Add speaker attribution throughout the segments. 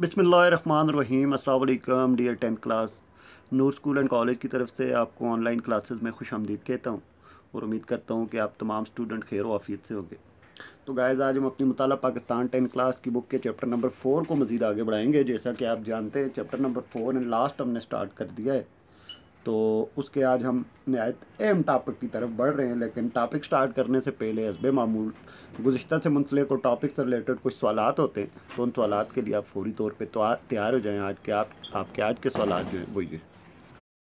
Speaker 1: बिसमीम अल्लाम dear tenth class Noor school and college की तरफ से आपको ऑनलाइन क्लासेस में खुश आमदीद कहता हूँ और उम्मीद करता हूँ कि आप तमाम स्टूडेंट खैर वाफियत से होंगे तो गायज आज हम अपनी मताल पाकिस्तान टेंथ क्लास की बुक के चैप्टर नंबर फोर को मज़ीद आगे बढ़ाएंगे जैसा कि आप जानते हैं chapter number four and last हमने स्टार्ट कर दिया है तो उसके आज हम नहायत अहम टॉपिक की तरफ बढ़ रहे हैं लेकिन टॉपिक स्टार्ट करने से पहले हजब मामूल गुज्तर से मुंसलिक और टॉपिक से रिलेटेड कुछ सवाल होते हैं तो उन सवाल के लिए आप फौरी तौर पर तो तैयार हो जाएँ आज के आप आपके आज के सवाल जो हैं वो ये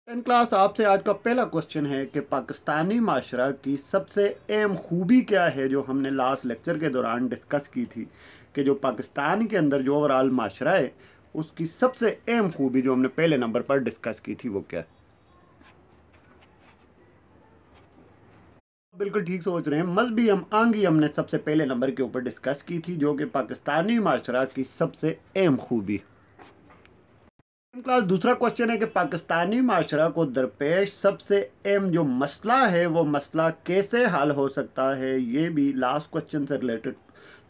Speaker 1: टेन क्लास आपसे आज का पहला क्वेश्चन है कि पाकिस्तानी माशरा की सबसे अहम खूबी क्या है जो हमने लास्ट लेक्चर के दौरान डिस्कस की थी कि जो पाकिस्तान के अंदर जो ओवरऑल माशरा है उसकी सबसे अहम खूबी जो हमने पहले नंबर पर डिस्कस की थी वो क्या है बिल्कुल ठीक सोच रहे हैं मजहबी आंगी हमने सबसे पहले नंबर के ऊपर डिस्कस की थी जो कि पाकिस्तानी माशरा की सबसे अहम खूबी क्लास दूसरा क्वेश्चन है कि पाकिस्तानी माशरा को दरपेश सबसे अहम जो मसला है वो मसला कैसे हल हो सकता है ये भी लास्ट क्वेश्चन से रिलेटेड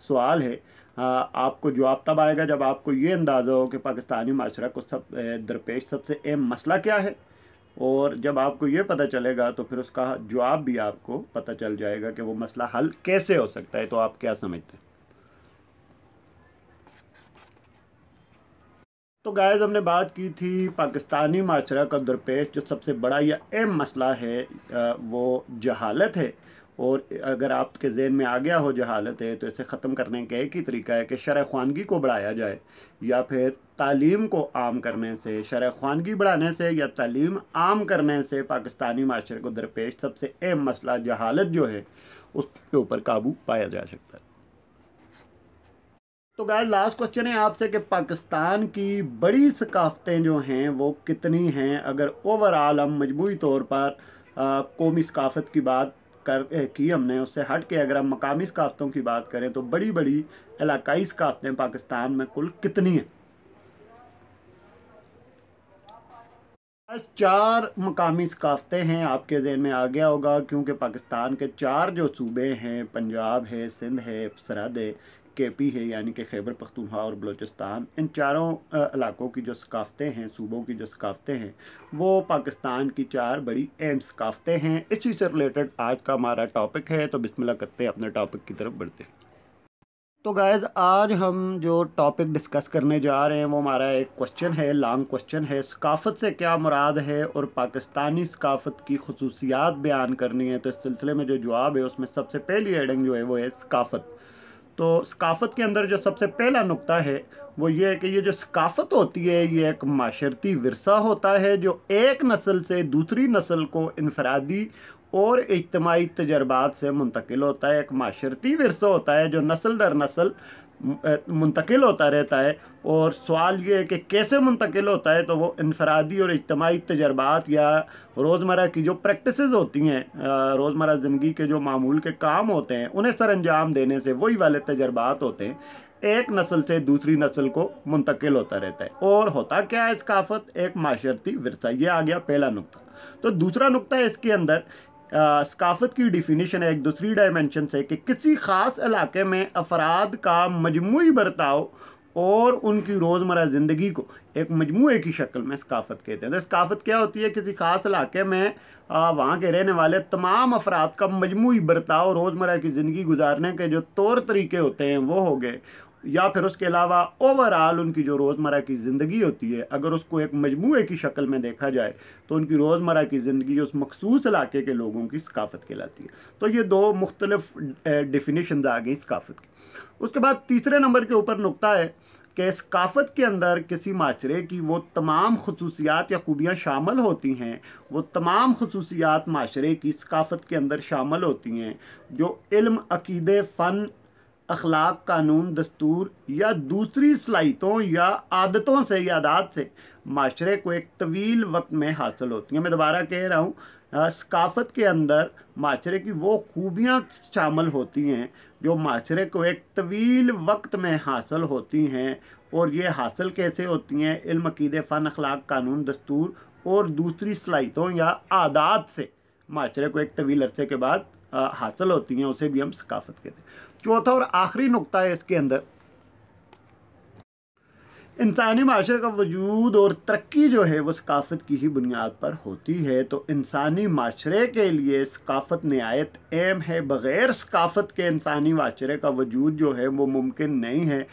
Speaker 1: सवाल है आ, आपको जवाब तब आएगा जब आपको ये अंदाज़ा हो कि पाकिस्तानी माशरा को सब दरपेश सबसे अहम मसला क्या है और जब आपको ये पता चलेगा तो फिर उसका जवाब भी आपको पता चल जाएगा कि वो मसला हल कैसे हो सकता है तो आप क्या समझते हैं तो गायज हमने बात की थी पाकिस्तानी माशरा का दरपेश जो सबसे बड़ा या अहम मसला है वो जहालत है और अगर आपके जहन में आ गया हो जहालत है तो इसे ख़त्म करने का एक ही तरीका है कि शरह खानगी को बढ़ाया जाए या फिर तालीम को आम करने से शरह खानगी बढ़ाने से या तालीम आम करने से पाकिस्तानी माशरे को दरपेश सबसे अहम मसला जहालत जो है उसके ऊपर काबू पाया जा सकता है तो गाय लास्ट क्वेश्चन है आपसे कि पाकिस्तान की बड़ी सकाफतें जो हैं वो कितनी हैं अगर ओवरऑल हम मजमू तौर पर कौमी सकाफत की बात कर की हमने उससे हट के अगर हम मकामी सकाफ़तों की बात करें तो बड़ी बड़ी इलाकई सकाफ़तें पाकिस्तान में कुल कितनी हैं चार मकामी सकाफ़तें हैं आपके जहन में आ गया होगा क्योंकि पाकिस्तान के चार जो सूबे हैं पंजाब है सिंध है सरहद है के पी है यानी कि खैबर पख्तूनहा और बलूचिस्तान इन चारों इलाकों की जो सकाफ़तें हैं सूबों की जो सकाफ़तें हैं वो पाकिस्तान की चार बड़ी अहम सकाफ़तें हैं इसी से रिलेटेड आज का हमारा टॉपिक है तो बिस्मिल्लाह करते हैं अपने टॉपिक की तरफ बढ़ते हैं तो गायज आज हम जो टॉपिक डिस्कस करने जा रहे हैं वो हमारा एक क्वेश्चन है लॉन्ग क्वेश्चन है सकाफ़त से क्या मुराद है और पाकिस्तानी सकाफ़त की खसूसियात बयान करनी है तो इस सिलसिले में जो जवाब है उसमें सबसे पहली हेडिंग जो है वो है सकाफ़त तो सकाफत के अंदर जो सबसे पहला नुकता है वो ये है कि ये जो सकाफत होती है ये एक माशरती वरसा होता है जो एक नस्ल से दूसरी नस्ल को इनफरादी और इज्तमाही तजर्बात से मुंतकिल होता है एक माशरती वरसा होता है जो नस्ल दर नस्ल मुंतकिल होता रहता है और सवाल ये है कि कैसे मुंतकिल होता है तो वो इनफरादी और इज्तमाही तजर्बात या रोज़मर्रा की जो प्रैक्टिस होती हैं रोज़मर्रा ज़िंदगी के जो मामूल के काम होते हैं उन्हें सर अंजाम देने से वही वाले तजर्बात होते हैं एक नस्ल से दूसरी नस्ल को मुंतकिल होता रहता है और होता क्या है इसकाफत एक माशरती वरसा ये आ गया पहला नुकता तो दूसरा नुकता है इसके अंदर सकाफत की डिफिनीशन है एक दूसरी डायमेंशन से कि किसी ख़ास इलाके में अफराद का मजमू बर्ताव और उनकी रोज़मर्रा ज़िंदगी को एक मजमू की शक्ल में सकाफत कहते हैं तो सकाफत क्या होती है किसी ख़ास इलाके में वहाँ के रहने वाले तमाम अफराद का मजमू बर्ताव रोज़मर्रा की ज़िंदगी गुजारने के जो तौर तरीके होते हैं वो हो गए या फिर उसके अलावा ओवरऑल उनकी जो रोज़मर्रा की ज़िंदगी होती है अगर उसको एक मजमू की शक्ल में देखा जाए तो उनकी रोज़मर्रा की ज़िंदगी उस मखसूस इलाके के लोगों की सकाफ़त कहलाती है तो ये दो मुख्तलफ डिफिनीशन आ गई सकाफ़त की उसके बाद तीसरे नंबर के ऊपर नुकता है कि सकाफ़त के अंदर किसी माशरे की वो तमाम खसूसियात या खूबियाँ शामिल होती हैं वो तमाम खसूसियात माशरे की सकाफ़त के अंदर शामिल होती हैं जो इल्म अकीदे फ़न अखलाक कानून दस्तूर या दूसरी सलाहितों या आदतों से या आदात से माशरे को एक तवील वक्त में हासिल होती हैं मैं दोबारा कह रहा हूँ सकाफत के अंदर माशरे की वो खूबियाँ शामिल होती हैं जो माशरे को एक तवील वक्त में हासिल होती हैं और ये हासिल कैसे होती हैं इल्म अकीदे फ़न अखलाक कानून दस्तूर और दूसरी सलाहितों या आदात से माशरे को एक तवील अरसे के बाद हासिल होती हैं उसे भी हम सकाफत कहते हैं चौथा और आखिरी नुकता है इसके अंदर इंसानी माशरे का वजूद और तरक्की जो है वो सकाफत की ही बुनियाद पर होती है तो इंसानी माशरे के लिए सकाफत नहायत अहम है बग़ैर सकाफत के इंसानी माशरे का वजूद जो है वो मुमकिन नहीं है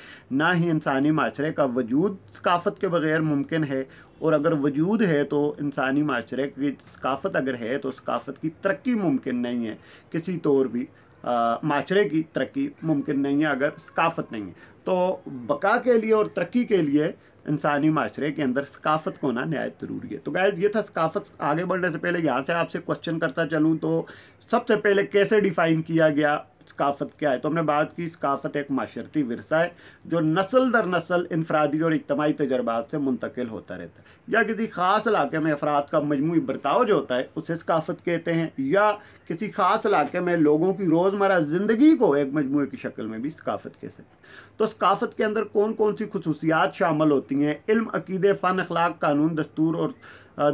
Speaker 1: ना ही इंसानी माशरे का वजूद सकाफत के बग़ैर मुमकिन है और अगर वजूद है तो इंसानी माशरे की सकाफत अगर है तो सकाफत की तरक्की मुमकिन नहीं है किसी तौर भी माशरे की तरक्की मुमकिन नहीं है अगर सकाफत नहीं है तो बका के लिए और तरक्की के लिए इंसानी माशरे के अंदर सकाफत को होना नहायत ज़रूरी है तो गायज ये था सकाफत आगे बढ़ने से पहले यहाँ से आपसे क्वेश्चन करता चलूँ तो सबसे पहले कैसे डिफ़ाइन किया गया सकाफ़त क्या है तो हमने बात की सकाफ़त एक माशरती वरसा है जो नस्ल दर नस्ल इनफरादी और इजमाही तजर्बात से मुंतकिल होता रहता है या किसी ख़ास इलाके में अफराद का मजमू बर्ताव जो होता है उसे सकाफ़त कहते हैं या किसी ख़ास इलाके में लोगों की रोज़मर्रा ज़िंदगी को एक मजमू की शक्ल में भी सकाफ़त कह सकते हैं तो सकाफ़त के अंदर कौन कौन सी खसूसियात शामिल होती हैं इल्म अकीदे फ़न अखलाक कानून दस्तूर और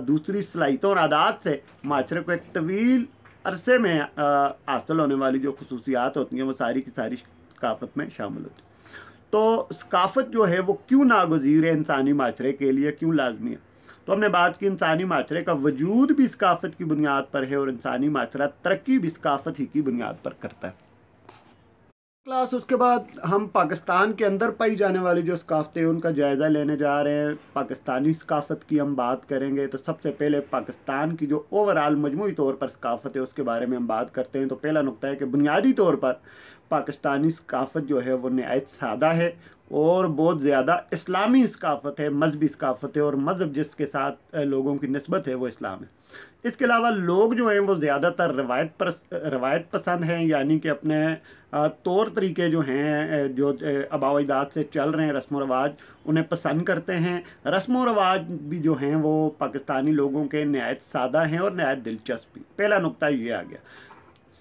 Speaker 1: दूसरी सलाहितों और आदात से माशरे को एक तवील अरसे में हासिल होने वाली जो खसूसियात होती हैं वो सारी की सारी सकाफत में शामिल होती तो सकाफत जो है वो क्यों नागजीर है इंसानी माशरे के लिए क्यों लाजमी है तो हमने बात की इंसानी माशरे का वजूद भी सकाफत की बुनियाद पर है और इंसानी माशरा तरक्की भी सकाफत ही की बुनियाद पर करता है क्लास उसके बाद हम पाकिस्तान के अंदर पाई जाने वाली जो सकाफतें उनका जायज़ा लेने जा रहे हैं पाकिस्तानी सकाफत की हम बात करेंगे तो सबसे पहले पाकिस्तान की जो ओवरऑल मजमू तौर पर सकाफत है उसके बारे में हम बात करते हैं तो पहला नुकता है कि बुनियादी तौर पर पाकिस्तानी सकाफत जो है वो नहायत सादा है और बहुत ज़्यादा इस्लामी सकाफ़त है मजहबी सकाफ़त है और मज़हब जिसके साथ लोगों की नस्बत है वो इस्लाम है इसके अलावा लोग जो हैं वो ज़्यादातर रवायत पर रवायत पसंद हैं यानी कि अपने तौर तरीके जो हैं जो आबाजाद अजदाद से चल रहे हैं रस्म व रवाज उन्हें पसंद करते हैं रस्म व रवाज भी जो हैं वो पाकिस्तानी लोगों के नहायत सादा हैं और नहायत दिलचस्प भी पहला नुकता ये आ गया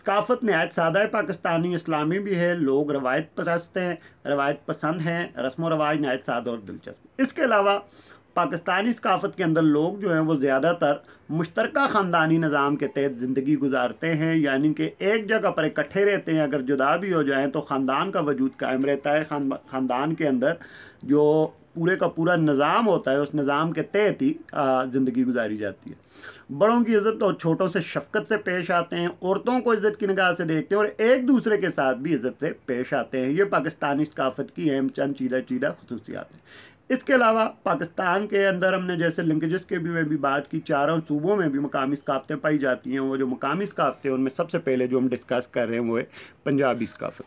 Speaker 1: सकाफत नहायत सादा है पाकिस्तानी इस्लामी भी है लोग रवायत परस्त हैं रवायत पसंद हैं रस्म व रवाज नहायत सादा और दिलचस्प इसके अलावा पाकिस्तानी सकाफत के अंदर लोग जो हैं वो ज़्यादातर मुश्तरक ख़ानदानी निज़ाम के तहत ज़िंदगी गुजारते हैं यानी कि एक जगह पर इकट्ठे रहते हैं अगर जुदा भी हो जाएँ तो ख़ानदान का वजूद कायम रहता है ख़ानदान के अंदर जो पूरे का पूरा निज़ाम होता है उस निज़ाम के तहत ही ज़िंदगी गुजारी जाती है बड़ों की इज़्ज़त और छोटों से शफकत से पेश आते हैं औरतों को इज़्ज़त की निगाह से देखते हैं और एक दूसरे के साथ भी इज़्ज़त से पेश आते हैं ये पाकिस्तानी सकाफत की अहम चंद चीदा चीदा खसूसियात हैं इसके अलावा पाकिस्तान के अंदर हमने जैसे लिंकेजेस के भी में भी बात की चारों सूबों में भी मकामी सकाफ़तें पाई जाती हैं वो जो मकामी सकाफ़तें उनमें सबसे पहले जो हम डिस्कस कर रहे हैं वो है पंजाबी सकाफ़त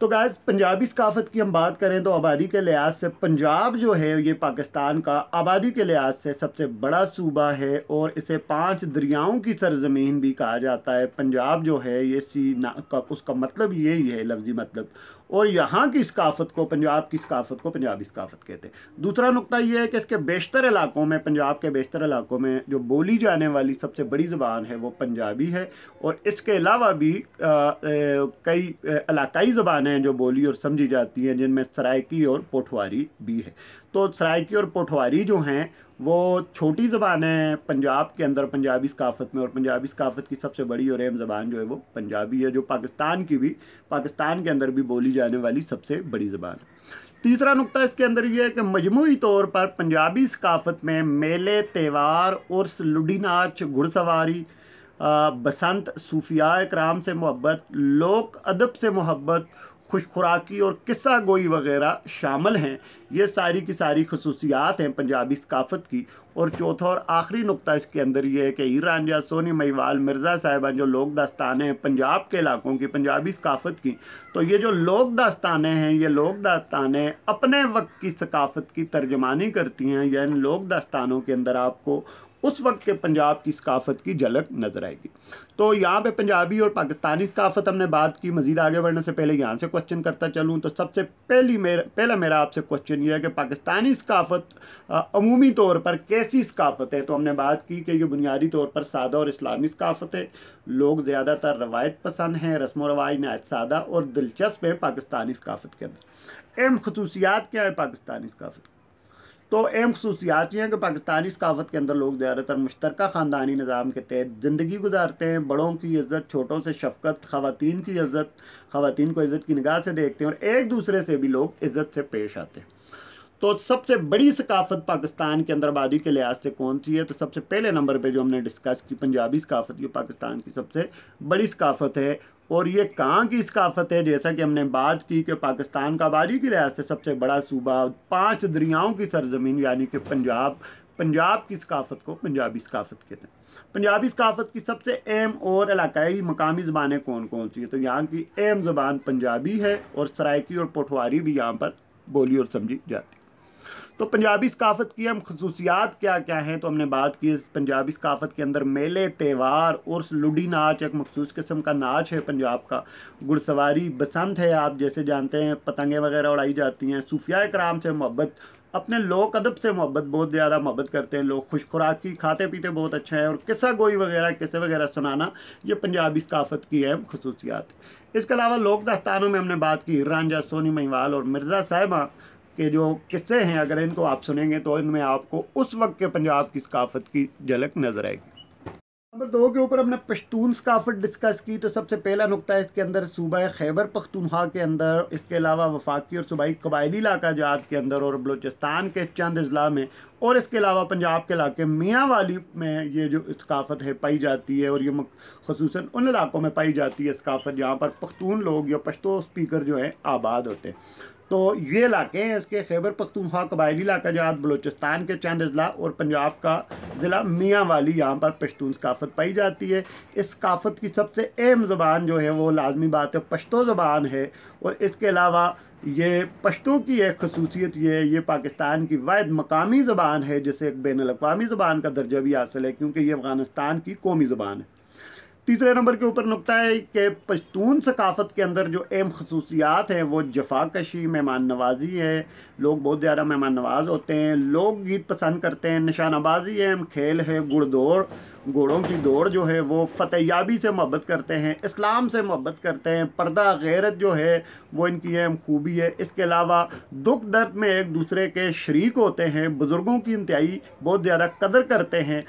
Speaker 1: तो गैस पंजाबी सकाफत की हम बात करें तो आबादी के लिहाज से पंजाब जो है ये पाकिस्तान का आबादी के लिहाज से सबसे बड़ा सूबा है और इसे पांच दरियाओं की सरजमीन भी कहा जाता है पंजाब जो है ये सी ना का उसका मतलब यही है लफ्ज़ी मतलब और यहाँ की सकाफत को पंजाब की सकाफत को पंजाबी सकाफत कहते हैं दूसरा नुकता यह है कि इसके बेशतर इलाकों में पंजाब के बेशतर इलाकों में जो बोली जाने वाली सबसे बड़ी ज़बान है वो पंजाबी है और इसके अलावा भी कई इलाकई कई हैं ज़बानें जो बोली और समझी जाती हैं जिनमें सरायकी और पोठवारी भी है तो सरायकी और पोठवारी जो हैं वो छोटी ज़बान है पंजाब के अंदर पंजाबी सकाफ़त में और पंजाबी सकाफ़त की सबसे बड़ी और अहम ज़बान जो है वो पंजाबी है जो पाकिस्तान की भी पाकिस्तान के अंदर भी बोली जाने वाली सबसे बड़ी ज़बान है तीसरा नुकता इसके अंदर यह है कि मजमू तौर पर पंजाबी सकाफ़त में मेले त्यौहार और लुडी नाच घुड़सवारी बसंत सूफिया कराम से मोहब्बत लोक अदब से मोहब्बत खुश खुराकी और किस्सा गोई वगैरह शामिल हैं ये सारी की सारी खसूसियात हैं पंजाबी सकाफत की और चौथा और आखिरी नुकता इसके अंदर ये है कि हीरान या सोनी महिवाल मिर्ज़ा साहिबा जो लोक दास्तानें हैं पंजाब के इलाकों की पंजाबी सकाफत की तो ये जो लोक दास्तानें हैं ये लोक दास्तानें अपने वक्त की सकाफत की तर्जमानी करती हैं यानी लोक दास्तानों के अंदर आपको उस वक्त के पंजाब की सकाफत की झलक नज़र आएगी तो यहाँ पे पंजाबी और पाकिस्तानी सकाफत हमने बात की मज़ीद आगे बढ़ने से पहले यहाँ से क्वेश्चन करता चलूँ तो सबसे पहली मेरा पहला मेरा आपसे क्वेश्चन ये है कि पाकिस्तानी सकाफत अमूमी तौर पर कैसी सकाफत है तो हमने बात की कि ये बुनियादी तौर पर सादा और इस्लामी सकाफत है लोग ज़्यादातर रवायत पसंद हैं रस्म रवाज नायत सादा और दिलचस्प है पाकिस्तानी सकाफत के अंदर अहम खसूसियात क्या है पाकिस्तानी सकाफत की तो अहम खसूसियात ये हैं कि पाकिस्तानी सकाफत के अंदर लोग ज़्यादातर मुश्तर ख़ानदानी निज़ाम के तहत ज़िंदगी गुजारते हैं बड़ों की इज़्ज़त छोटों से शफकत ख़वान की इज़्ज़त ख़वान को इज़्ज़त की निगाह से देखते हैं और एक दूसरे से भी लोग इज़्ज़त से पेश आते हैं तो सबसे बड़ी सकाफत पाकिस्तान के अंदर आबादी के लिहाज से कौन सी है तो सबसे पहले नंबर पे जो हमने डिस्कस की पंजाबी सकाफत ये पाकिस्तान की सबसे बड़ी सकाफत है और ये कहाँ की सकाफत है जैसा कि हमने बात की कि पाकिस्तान का आबादी की लिहाज से सबसे बड़ा सूबा पाँच दरियाओं की सरजमीन यानी कि पंजाब पंजाब की सकाफत को पंजाबी सकाफत कहते हैं पंजाबी सकाफत की सबसे अहम और इलाकाई मकामी ज़बानें कौन कौन सी हैं तो यहाँ की अहम ज़बान पंजाबी है और सरायकी और पोठवारी भी यहाँ पर बोली और समझी जाती है तो पंजाबी सकाफ़त की हम खसूसियात क्या क्या हैं तो हमने बात की पंजाबी सकाफ़त के अंदर मेले त्यौहार और लुडी नाच एक मखसूस किस्म का नाच है पंजाब का घुड़सवारी बसंत है आप जैसे जानते हैं पतंगें वगैरह उड़ाई जाती हैं सूफिया कराम से मोहब्बत अपने लोक अदब से मोहब्बत बहुत ज़्यादा मोहब्बत करते हैं लोग खुश खुराकी खाते पीते बहुत अच्छे हैं और किस्सा गोई वगैरह किस्से वगैरह सुनाना ये पंजाबी सकाफ़त की अहम खसूसियात इसके अलावा लोक दास्तानों में हमने बात की रांझा सोनी महिवाल और मिर्ज़ा साहिबा के जो किस्से हैं अगर इनको आप सुनेंगे तो इनमें आपको उस वक्त के पंजाब की सकाफत की झलक नजर आएगी नंबर दो के ऊपर हमने पश्तून सकाफत डिस्कस की तो सबसे पहला नुकता है इसके अंदर सूबह खैबर पख्तूनखा के अंदर इसके अलावा वफाकी और सूबाई कबायली इलाका जात के अंदर और बलूचिस्तान के चंद अजला में और इसके अलावा पंजाब के इलाके मियाँ वाली में ये जो सकाफत है पाई जाती है और ये खसूस उन इलाकों में पाई जाती है सकाफत जहाँ पर पख्तून लोग या पश्तो स्पीकर जो हैं आबाद होते हैं तो ये इलाके हैं इसके खैबर पखतूनख्वा कबायली इलाका जो आज बलोचिस्तान के चंद अजला और पंजाब का ज़िला मियाँ वाली यहाँ पर पश्तून सकाफत पाई जाती है इस सकाफत की सबसे अहम ज़बान जो है वो लाजमी बात है पश्तो ज़बान है और इसके अलावा ये पश्तों की एक खसूसियत ये है ये पाकिस्तान की वाद मकामी ज़बान है जिसे एक बैन अवी ज़बान का दर्जा भी हासिल है क्योंकि ये अफ़गानिस्तान की कौमी ज़बान है तीसरे नंबर के ऊपर नुकता है कि पश्तून सकाफत के अंदर जो अहम खसूसियात हैं वो जफाकशी मेहमान नवाजी है लोग बहुत ज़्यादा मेहमान नवाज होते हैं लोग गीत पसंद करते हैं निशानाबाजी है खेल है गुड़दौड़ घोड़ों की दौड़ जो है वो फतेयाबी से मोहब्बत करते हैं इस्लाम से मोहब्बत करते हैं पर्दा गैरत जो है वो इनकी अहम खूबी है इसके अलावा दुख दर्द में एक दूसरे के शरीक होते हैं बुज़ुर्गों की इंतहाई बहुत ज़्यादा कदर करते हैं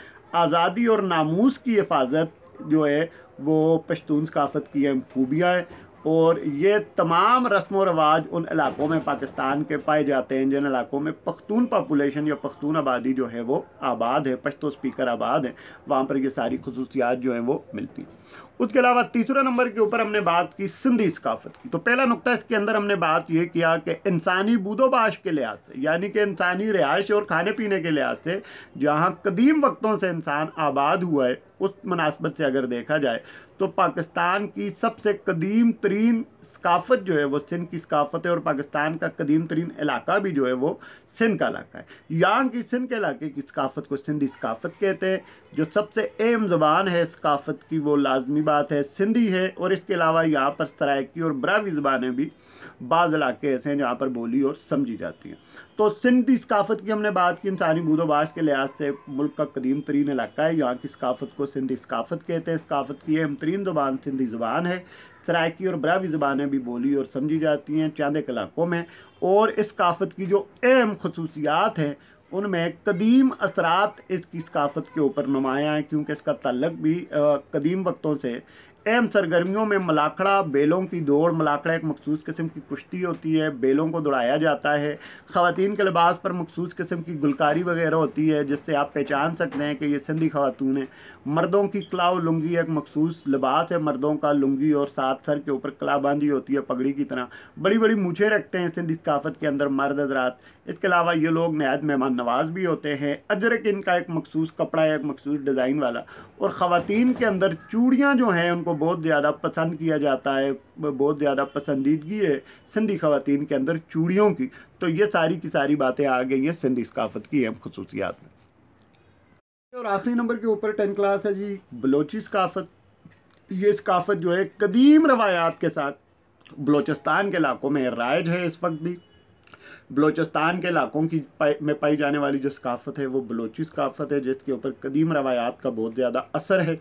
Speaker 1: आज़ादी और नामूस की हिफाजत जो है वो पश्तून सकाफत की अहम खूबियाँ हैं और ये तमाम रस्म व रवाज उन इलाकों में पाकिस्तान के पाए जाते हैं जिन इलाकों में पख्तून पापुलेशन या पख्तून आबादी जो है वो आबाद है पश्तो स्पीकर आबाद है वहाँ पर ये सारी खसूसियात जो हैं वो मिलती हैं उसके अलावा तीसरा नंबर के ऊपर हमने बात की सिंधी सकाफत की तो पहला नुकता इसके अंदर हमने बात यह किया कि इंसानी बूदोबाश के लिहाज से यानी कि इंसानी रिहाइश और खाने पीने के लिहाज से जहाँ कदीम वक्तों से इंसान आबाद हुआ है उस मुनासबत से अगर देखा जाए तो पाकिस्तान की सबसे कदीम तरीन सकाफत जो है वो सिंध की सकाफत है और पाकिस्तान का कदीम तरीन इलाका भी जो है वो सिंध का इलाका है यहाँ की सिंध के इलाके की सकाफत को सिंधी सकाफत कहते हैं जो सबसे अहम ज़बान है सकाफत की वो लाजमी बात है सिंधी है और इसके अलावा यहाँ पर सरायकी और बरावी ज़बानें भी बाज़ इलाके ऐसे हैं जहाँ पर बोली और समझी जाती हैं तो सिंधी सकाफत की हमने बात की इंसानी बूदोबाश के लिहाज से मुल्क का कदीम तरीन इलाका है यहाँ की सकाफत को सिंधी सकाफत कहते हैं सकाफत की अहम तरीन ज़बान सिंधी ज़बान है सराकी और ब्रावी ज़बानें भी बोली और समझी जाती हैं चांद इलाकों में और इस काफ़त की जो अहम खसूसियात हैं उनमें कदीम असरात इसकी सकाफ़त के ऊपर नुमाया हैं क्योंकि इसका तल्लक भी कदीम वक्तों से अहम सरगर्मियों में मलाखड़ा बेलों की दौड़ मलाखड़ा एक मखसूस किस्म की कुश्ती होती है बेलों को दौड़ाया जाता है ख़वान के लिबास पर मखसूस किस्म की गुलकारी वगैरह होती है जिससे आप पहचान सकते हैं कि ये सिंधी खातून है मर्दों की क्लाव लुंगी एक मखसूस लिबास है मर्दों का लुंगी और सात सर के ऊपर कलाबांदी होती है पगड़ी की तरह बड़ी बड़ी मूछे रखते हैं सिंधी सकाफत के अंदर मर्द हजरात इसके अलावा ये लोग नहायत मेहमान नवाज भी होते हैं अजरक इनका एक मखसूस कपड़ा है एक मखसूस डिज़ाइन वाला और ख़वान के अंदर चूड़ियाँ जो हैं उनको को बहुत ज़्यादा पसंद किया जाता है बहुत ज़्यादा पसंदीदगी है सिंधी खातन के अंदर चूड़ियों की तो ये सारी की सारी बातें आ गई हैं सिंधी सकाफत की अहम खसूसियात में और आखिरी नंबर के ऊपर टेंथ क्लास है जी बलोची सकाफत ये सकाफत जो है कदीम रवायात के साथ बलोचिस्तान के इलाकों में राइज है इस वक्त भी बलोचिस्तान के इलाकों की पाई, में पाई जाने वाली जो सकाफत है वो बलोची सकाफत है जिसके ऊपर कदीम रवायात का बहुत ज़्यादा असर है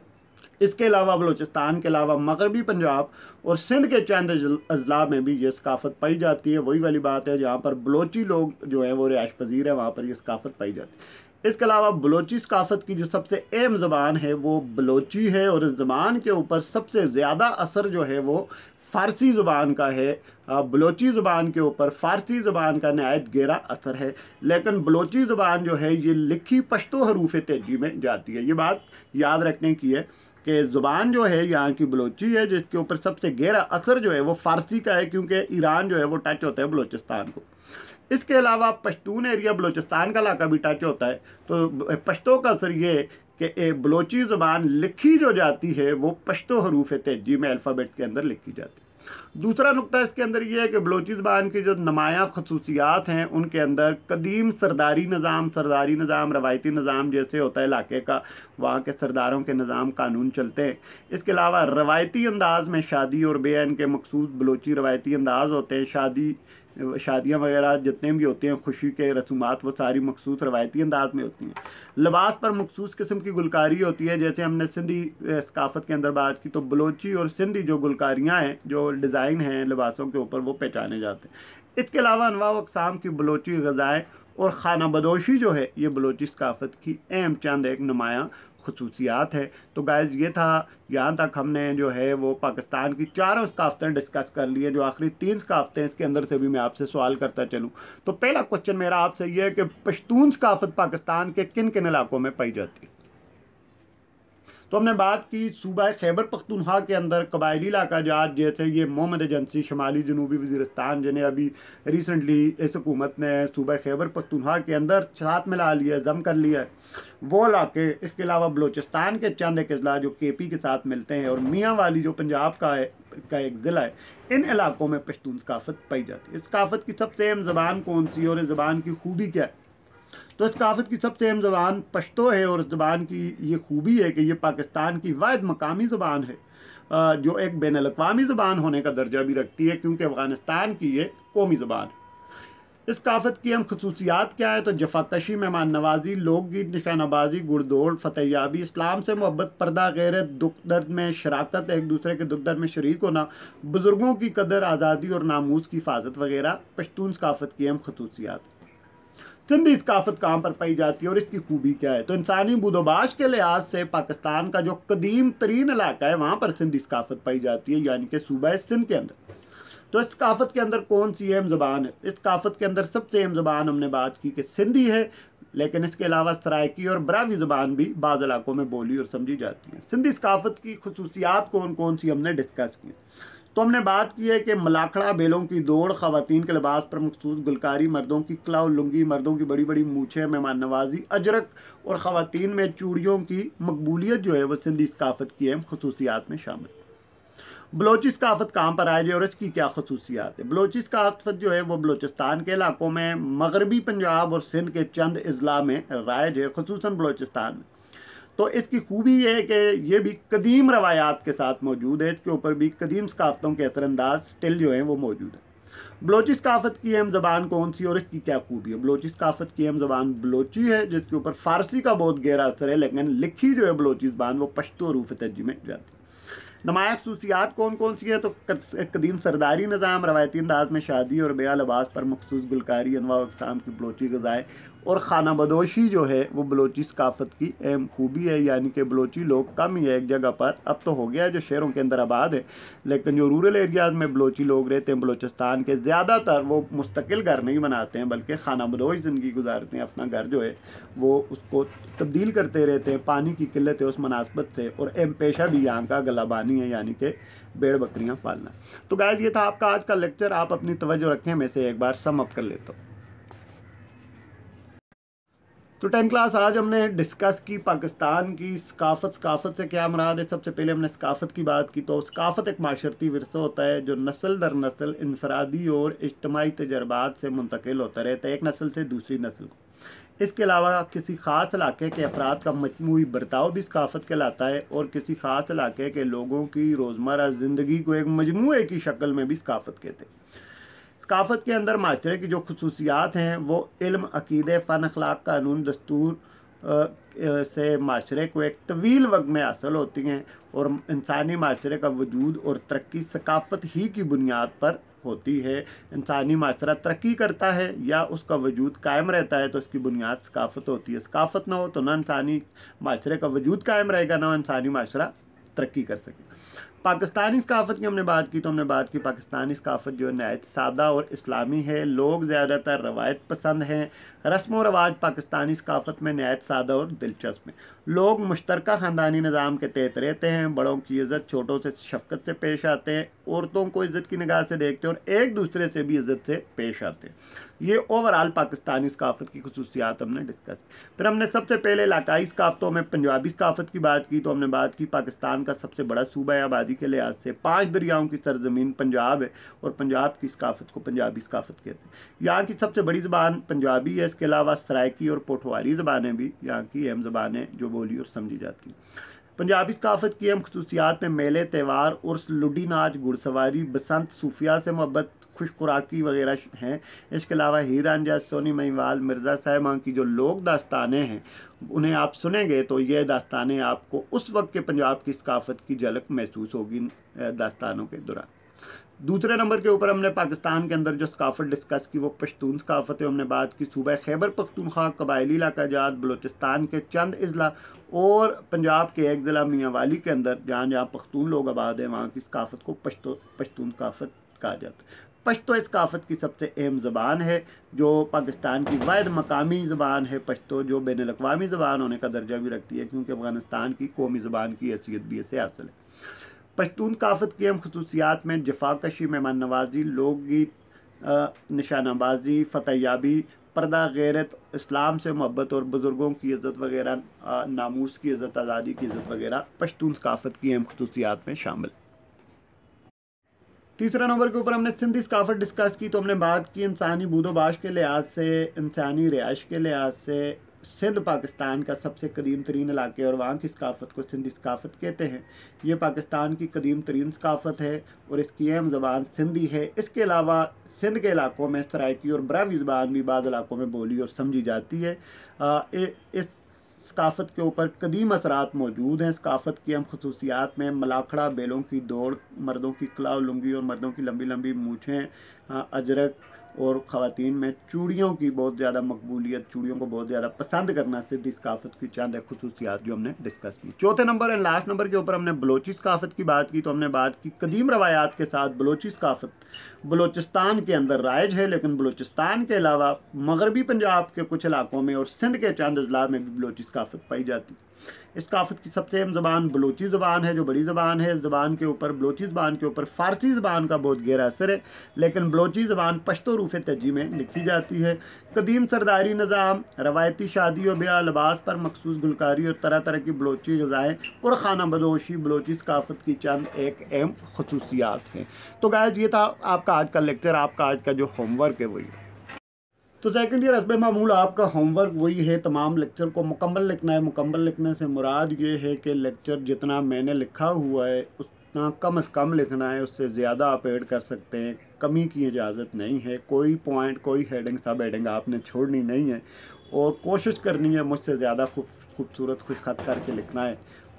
Speaker 1: इसके अलावा बलोचिस्तान के अलावा मगरबी पंजाब और सिंध के चंद अजला में भी ये सकाफत पाई जाती है वही वाली बात है जहाँ पर बलोची लोग जो है वो रिहाइश पजीर है वहाँ पर यह सकाफत पाई जाती है इसके अलावा बलोची सकाफत की जो सबसे अहम ज़बान है वो बलोची है और इस ज़बान के ऊपर सबसे ज़्यादा असर जो है वो फ़ारसी ज़ुबान का है बलोची ज़ुबान के ऊपर फ़ारसी ज़ुबान का नहायत गहरा असर है लेकिन बलोची ज़ुबान जो है ये लिखी पश्तो हरूफ तेजी में जाती है ये बात याद रखने की है कि ज़ुबान जो है यहाँ की बलोची है जिसके ऊपर सबसे गहरा असर जो है वो फ़ारसी का है क्योंकि ईरान जो है वो टच होता है बलोचिस्तान को इसके अलावा पश्तून एरिया बलोचिस्तान का इलाका भी टच होता है तो पश्तों का असर ये कि बलोची ज़ुबान लिखी जो जाती है वो पश्तो हरूफ तेजी में अल्फ़ाबेट के अंदर लिखी जाती है दूसरा नुकता इसके अंदर यह है कि बलोचिस्तान की जो नमाया खसूसियात हैं उनके अंदर कदीम सरदारी निज़ाम सरदारी निज़ाम रवायती निज़ाम जैसे होता है इलाके का वहाँ के सरदारों के निज़ाम कानून चलते हैं इसके अलावा रवायती अंदाज में शादी और बेन के मखसूस बलोची रवायती अंदाज होते हैं शादी शादियाँ वगैरह जितने भी होते हैं खुशी के रसूमात वो सारी मखसूस रवायती अंदाज में होती हैं लिबास पर मखसूस किस्म की गुलकारी होती है जैसे हमने सिंधी सकाफत के अंदर बात की तो बलोची और सिंधी जो गुलकारियाँ हैं जो डिज़ाइन हैं लिबासों के ऊपर वो पहचाने जाते हैं इसके अलावा अनवा अकसाम की बलोची गज़ाएँ और खाना बदोशी जो है ये बलोची सकाफत की अहम चंद एक नुमाया खसूसियात है तो गायज ये था यहाँ तक हमने जो है वो पाकिस्तान की चारों सकाफतें डिस्कस कर ली हैं जो आखिरी तीन सकाफतें इसके अंदर से भी मैं आपसे सवाल करता चलूँ तो पहला क्वेश्चन मेरा आपसे ये है कि पश्तून सकाफत पाकिस्तान के किन किन इलाकों में पाई जाती है तो हमने बात की सूबह खैबर पख्तनखा के अंदर कबायली इलाका जात जैसे ये मोहम्मद एजेंसी शमाली जनूबी वजीरस्तान जिन्हें अभी रिसेंटली इस हुकूमत ने सूबह खैबर पख्तूनख्वा के अंदर साथ में ला लिया जम कर लिया है वो इलाके इसके अलावा बलोचिस्तान के चंद एक अजला जो के पी के साथ मिलते हैं और मियाँ वाली जो पंजाब का है का एक ज़िला है इन इलाकों में पश्तून सकाफत पाई जाती है इस सकाफत की सबसे अहम ज़बान कौन सी और इस ज़बान की खूबी क्या है तो इस काफ़त की सबसे अहम ज़बान पश्तो है और इस ज़बान की ये खूबी है कि ये पाकिस्तान की वायद मकामी ज़बान है जो एक बैन अवी ज़बान होने का दर्जा भी रखती है क्योंकि अफ़गानिस्तान की ये कौमी ज़बान है इस काफ़त की अहम खसूसियात क्या है तो जफाकशी मेहमान नवाजी लोकगीत निशानाबाजी गुड़दौड़ फतेहयाबी इस्लाम से मोहब्बत पर्दा गैरत दुख दर्द में शराकत एक दूसरे के दुख दर्द में शरीक होना बुज़ुर्गों की कदर आज़ादी और नामूज की हिफाजत वगैरह पश्तून सकाफ़त की अहम खसूसियात सिंधी सकाफत कहाँ पर पाई जाती है और इसकी खूबी क्या है तो इंसानी बुदोबाश के लिहाज से पाकिस्तान का जो कदीम तरीन इलाका है वहाँ पर सिंधी सकाफत पाई जाती है यानी कि सूबा सिंध के अंदर तो इस सकाफत के अंदर कौन सी अहम ज़बान है इस सकाफत के अंदर सबसे अहम ज़बान हमने बात की कि सिंधी है लेकिन इसके अलावा सरायकी और बरावी ज़बान भी बाज़ इलाकों में बोली और समझी जाती है सिंधी सकाफत की खसूसियात कौन कौन सी हमने डिस्कस की तो हमने बात की है कि मलाखड़ा बेलों की दौड़ खातन के लिबास पर मखसूस गुलकारी मर्दों की कला लुंगी मर्दों की बड़ी बड़ी मूछे मेहमान नवाजी अजरक और ख़वान में चूड़ियों की मकबूलियत जो है वह सिंधी सकाफ़त की अहम खसूसियात में शामिल बलोचिस काफत कहाँ पर आए जो है और इसकी क्या खसूसियात है बलोचिस काफत जो है वह बलोचिस्तान के इलाकों में मगरबी पंजाब और सिंध के चंद अजला में रायज है खसूस बलोचिस्तान में तो इसकी खूबी यह है कि ये भी कदीम रवायात के साथ मौजूद है इसके ऊपर भी कदीम सकाफ़तों के असरानंदाज स्टिल जो हैं वो मौजूद है बलोची सकाफ़त की अहम ज़बान कौन सी और इसकी क्या खूबी है बलोची सकाफ़त की अहम ज़बान बलोची है जिसके ऊपर फ़ारसी का बहुत गहरा असर है लेकिन लिखी जो है बलोची ज़बान वो पश्तो रूफ तरजी में जाती है नमाया खसूसियात कौन कौन सी है तो कदीम सरदारी निज़ाम रवायती अंदाज में शादी और बेहाल लबास पर मखसूस गुलकारी अनवा अकसाम की बलोची गज़ाएँ और खाना बदोशी जो है वो बलोची सकाफत की अहम खूबी है यानी कि बलोची लोग कम ही है एक जगह पर अब तो हो गया है जो शहरों के अंदर आबाद है लेकिन जो रूरल एरियाज़ में बलोची लोग रहते हैं बलोचिस्तान के ज़्यादातर वो मुस्तकिल घर नहीं बनाते हैं बल्कि खाना बदोश ज़िंदगी गुजारते हैं अपना घर जो है वो उसको तब्दील करते रहते हैं पानी की किल्लत है उस मुनासबत से और एम पेशा भी यहाँ का गलाबानी है यानी कि भेड़ बकरियाँ पालना तो गायज ये था आपका आज का लेक्चर आप अपनी तवज्जो रखें मैं से एक बार सम अप कर लेता हूँ तो टेन क्लास आज हमने डिस्कस की पाकिस्तान की सकाफत सकाफत से क्या मराद है सबसे पहले हमने सकाफत की बात की तो सकाफत एक माशरती वरसा होता है जो नस्ल दर नस्ल इनफरादी और इज्तमाही तजर्बात से मुंतकिल होता रहता है एक नस्ल से दूसरी नस्ल को इसके अलावा किसी ख़ास इलाके के अफराद का मजमू बर्ताव भी सकाफत कहलाता है और किसी ख़ास इलाके के लोगों की रोज़मर्रा ज़िंदगी को एक मजमू की शक्ल में भी सकाफत कहते हैं सकाफ़त के अंदर माशरे की जो खसूसियात हैं वो इल्म अकीदे फ़न अखलाक कानून दस्तूर से माशरे को एक तवील वक्त में हासिल होती हैं और इंसानी माशरे का वजूद और तरक्की सकाफ़त ही की बुनियाद पर होती है इंसानी माशरा तरक्की करता है या उसका वजूद कायम रहता है तो उसकी बुनियाद सकाफ़त होती है सकाफ़त ना हो तो ना इंसानी माशरे का वजूद कायम रहेगा ना इंसानी माशरा तरक्की कर सके पाकिस्तानी सकाफत की हमने बात की तो हमने बात की पाकिस्तानी सकाफत जो है सादा और इस्लामी है लोग ज़्यादातर रवायत पसंद हैं रस्म व रवाज पाकिस्तानी सकाफत में नहायत सादा और दिलचस्प है लोग मुश्तरक ख़ानदानी निज़ाम के तहत रहते हैं बड़ों की इज़्ज़त छोटों से शफकत से पेश आते हैं औरतों को इज़्ज़त की निगाह से देखते हैं और एक दूसरे से भी इज़्ज़त से पेश आते हैं ये ओवरऑल पाकिस्तानी सकाफत की खसूसियात हमने डिस्कस फिर हमने सबसे पहले इलाकई सकाफ़तों में पंजाबी सकाफत की बात की तो हमने बात की पाकिस्तान का सबसे बड़ा सूबा है आबादी के लिहाज से पाँच दरियाओं की सरजमीन पंजाब है और पंजाब की सकाफत को पंजाबी सकाफत कहते हैं यहाँ की सबसे बड़ी ज़बान पंजाबी है इसके अलावा सरायकी और पोठवारी ज़बानें भी यहाँ की अहम जबान हैं जो बोली और समझी जाती है पंजाबी सकाफत की अहम खसूसियात में मेले त्यौहार और लुडी नाच घुड़सवारी बसंत सूफिया से मोहब्बत खुश खुराकी वगैरह हैं इसके अलावा हीरान जैस सोनी महिवाल मिर्ज़ा साहिबा की जो लोक दास्तानें हैं उन्हें आप सुनेंगे तो ये दास्तानें आपको उस वक्त के पंजाब की सकाफत की झलक महसूस होगी दास्तानों के दौरान दूसरे नंबर के ऊपर हमने पाकिस्तान के अंदर जो सकाफत डिस्कस की वो पश्तून सकाफत है हमने बात की सूबह खैबर पख्तूनख्वा कबायली इलाका जात बलोचिस्तान के चंद अजला और पंजाब के एक ज़िला मियाँ वाली के अंदर जहाँ जहाँ पख्तून लोग आबाद हैं वहाँ की सकाफत को पश्तो पश्तून सकाफत कहा जाता है पश्तो सकाफत की सबसे अहम ज़बान है जो पाकिस्तान की वायद मकामी ज़बान है पश्तो जो बैन अवी ज़बान होने का दर्जा भी रखती है क्योंकि अफ़गानिस्तान की कौमी ज़बान की हैसियत भी इसे हासिल है पश्तून काफत की अहम खसूसियात में जफाकशी मेहमान नवाजी लोक गीत निशानाबाजी याबी पर्दा गैरत इस्लाम से मोहब्बत और बुज़ुर्गों की इज़्ज़त वगैरह नामूस की इज़्ज़त आज़ादी की इज़्ज़त वगैरह पश्तून सकाफ़त की अहम खसूसियात में शामिल तीसरा नंबर के ऊपर हमने सिंधी सकाफ़त डिस्कस की तो हमने बात की इंसानी बूदोबाश के लिहाज से इंसानी रिहाइश के लिहाज से सिंध पाकिस्तान का सबसे कदीम तरीन इलाके और वहाँ की सकाफ़त को सिंधी सकाफ़त कहते हैं ये पाकिस्तान की कदीम तरीन सकाफ़त है और इसकी अहम ज़बान सिंधी है इसके अलावा सिंध के इलाकों में सराइकी और बरावी ज़बान भी बाद इलाकों में बोली और समझी जाती है आ, ए, इस सकाफ़त के ऊपर कदीम असरात मौजूद हैं सकाफ़त की अहम खसूसियात में मलाखड़ा बेलों की दौड़ मर्दों की कलाव लुंगी और मर्दों की लंबी लंबी मूछें अजरक और ख़वान में चूड़ियों की बहुत ज़्यादा मकबूलियत चूड़ियों को बहुत ज़्यादा पसंद करना सिद्ध काफ़त की चंद खसूसियात जो हमने डिस्कस की चौथे नंबर एंड लास्ट नंबर के ऊपर हमने बलोची सकाफत की बात की तो हमने बात की कदीम रवायात के साथ बलोची सकाफत बलोचिस्तान के अंदर राइज है लेकिन बलोचिस्तान के अलावा मगरबी पंजाब के कुछ इलाकों में और सिंध के चंद अजला में भी बलोची सकाफत पाई जाती है इस काफत की सबसे अहम ज़बान बलोची ज़बान है जो बड़ी ज़बान है ज़बान के ऊपर बलोची ज़बान के ऊपर फ़ारसी ज़बान का बहुत गहरा असर है लेकिन बलोची ज़बान पश्तो रूफ तजी में लिखी जाती है कदीम सरदारी निज़ाम रवायती शादी और ब्याह लबास पर मखसूस गुलकारी और तरह तरह की बलोची गज़ाएँ और खाना बदोशी बलोची सकाफत की चंद एक अहम खसूसियात हैं तो गायज ये था आपका आज का लेक्चर आपका आज का जो होमवर्क है वही तो सेकंड ईयर हसब मामूल आपका होमवर्क वही है तमाम लेक्चर को मुकम्मल लिखना है मुकम्मल लिखने से मुराद ये है कि लेक्चर जितना मैंने लिखा हुआ है उतना कम अज़ कम लिखना है उससे ज़्यादा आप ऐड कर सकते हैं कमी की इजाज़त नहीं है कोई पॉइंट कोई हेडिंग सब हेडिंग आपने छोड़नी नहीं है और कोशिश करनी है मुझसे ज़्यादा खूब खूबसूरत खुश खत करके लिखना है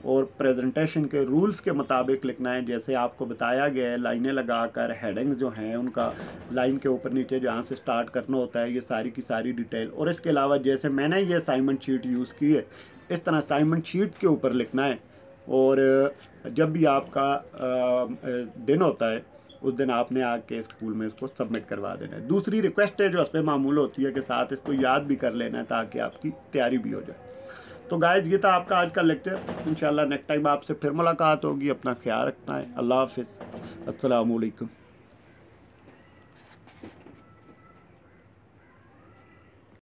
Speaker 1: और प्रेजेंटेशन के रूल्स के मुताबिक लिखना है जैसे आपको बताया गया है लाइनें लगाकर हेडिंग्स जो हैं उनका लाइन के ऊपर नीचे जहाँ से स्टार्ट करना होता है ये सारी की सारी डिटेल और इसके अलावा जैसे मैंने ये असाइनमेंट शीट यूज़ की है इस तरह असाइनमेंट शीट के ऊपर लिखना है और जब भी आपका दिन होता है उस दिन आपने आके स्कूल में इसको सबमिट करवा देना है दूसरी रिक्वेस्ट है जो उस पर मामूल होती है कि साथ इसको याद भी कर लेना है ताकि आपकी तैयारी भी हो जाए तो गाइस गीता आपका आज का लेक्चर इंशाल्लाह नेक्स्ट टाइम आपसे फिर मुलाकात होगी अपना ख्याल रखना है अल्लाह हाफि असलकम